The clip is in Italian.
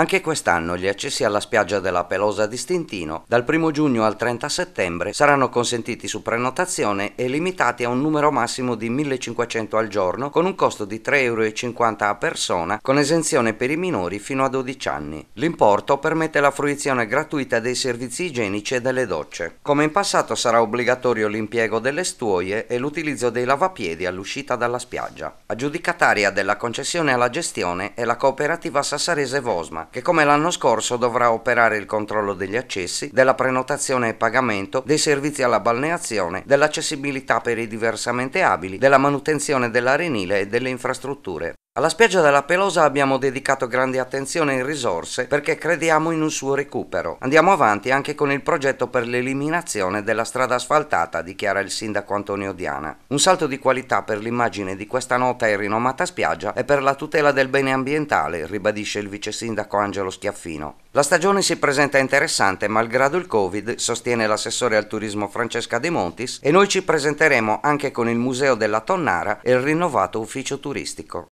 Anche quest'anno gli accessi alla spiaggia della Pelosa di Stintino dal 1 giugno al 30 settembre saranno consentiti su prenotazione e limitati a un numero massimo di 1500 al giorno con un costo di 3,50 euro a persona con esenzione per i minori fino a 12 anni. L'importo permette la fruizione gratuita dei servizi igienici e delle docce. Come in passato sarà obbligatorio l'impiego delle stuoie e l'utilizzo dei lavapiedi all'uscita dalla spiaggia. Aggiudicataria della concessione alla gestione è la cooperativa sassarese Vosma che come l'anno scorso dovrà operare il controllo degli accessi, della prenotazione e pagamento, dei servizi alla balneazione, dell'accessibilità per i diversamente abili, della manutenzione dell'arenile e delle infrastrutture. Alla spiaggia della Pelosa abbiamo dedicato grande attenzione e risorse perché crediamo in un suo recupero. Andiamo avanti anche con il progetto per l'eliminazione della strada asfaltata, dichiara il sindaco Antonio Diana. Un salto di qualità per l'immagine di questa nota e rinomata spiaggia e per la tutela del bene ambientale, ribadisce il vice sindaco Angelo Schiaffino. La stagione si presenta interessante malgrado il Covid, sostiene l'assessore al turismo Francesca De Montis, e noi ci presenteremo anche con il Museo della Tonnara e il rinnovato ufficio turistico.